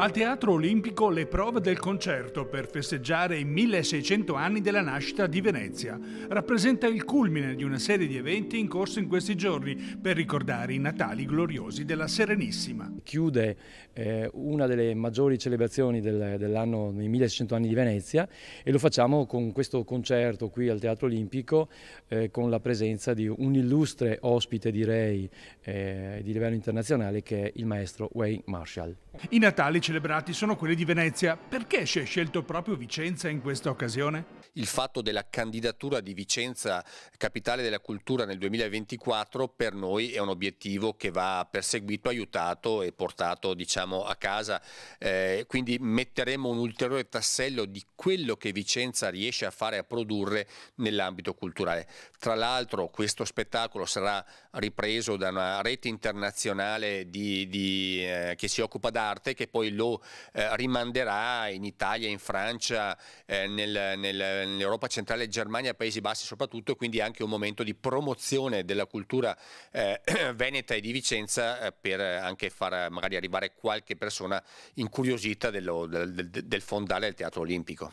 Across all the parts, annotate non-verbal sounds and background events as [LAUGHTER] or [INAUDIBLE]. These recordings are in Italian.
Al Teatro Olimpico le prove del concerto per festeggiare i 1600 anni della nascita di Venezia. Rappresenta il culmine di una serie di eventi in corso in questi giorni per ricordare i Natali gloriosi della Serenissima. Chiude eh, una delle maggiori celebrazioni del, dell'anno dei 1600 anni di Venezia e lo facciamo con questo concerto qui al Teatro Olimpico eh, con la presenza di un illustre ospite direi eh, di livello internazionale che è il maestro Wayne Marshall. I Natali celebrati sono quelli di Venezia. Perché si è scelto proprio Vicenza in questa occasione? Il fatto della candidatura di Vicenza Capitale della Cultura nel 2024 per noi è un obiettivo che va perseguito, aiutato e portato diciamo, a casa. Eh, quindi metteremo un ulteriore tassello di quello che Vicenza riesce a fare e a produrre nell'ambito culturale. Tra l'altro questo spettacolo sarà ripreso da una rete internazionale di, di, eh, che si occupa d'arte parte che poi lo eh, rimanderà in Italia, in Francia, eh, nel, nel, nell'Europa centrale, Germania, Paesi Bassi soprattutto, e quindi anche un momento di promozione della cultura eh, [CLEARS THROAT] veneta e di Vicenza eh, per anche far magari arrivare qualche persona incuriosita dello, del, del fondale del Teatro Olimpico.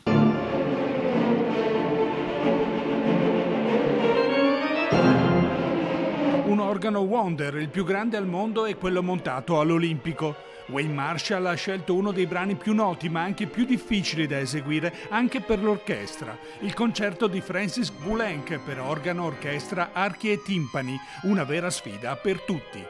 Un organo Wonder, il più grande al mondo, è quello montato all'Olimpico. Wayne Marshall ha scelto uno dei brani più noti ma anche più difficili da eseguire anche per l'orchestra, il concerto di Francis Boulenc per organo, orchestra, archi e timpani, una vera sfida per tutti.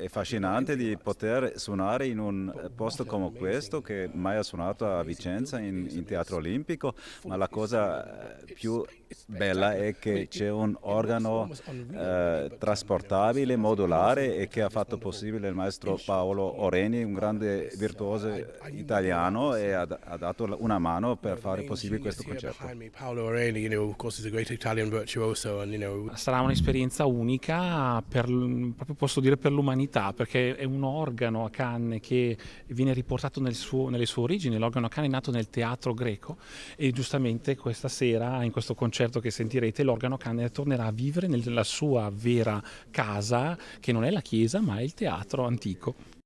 È affascinante di poter suonare in un posto come questo che mai ha suonato a Vicenza in, in teatro olimpico, ma la cosa eh, più bella è che c'è un organo eh, trasportabile, modulare e che ha fatto possibile il maestro Paolo Oreni, un grande virtuoso italiano e ha, ha dato una mano per fare possibile questo concerto. Sarà un'esperienza unica per, proprio posso dire per l'umanità, perché è un organo a canne che viene riportato nel suo, nelle sue origini, l'organo a canne è nato nel teatro greco e giustamente questa sera in questo concerto che sentirete l'organo a canne tornerà a vivere nella sua vera casa che non è la chiesa ma è il teatro antico.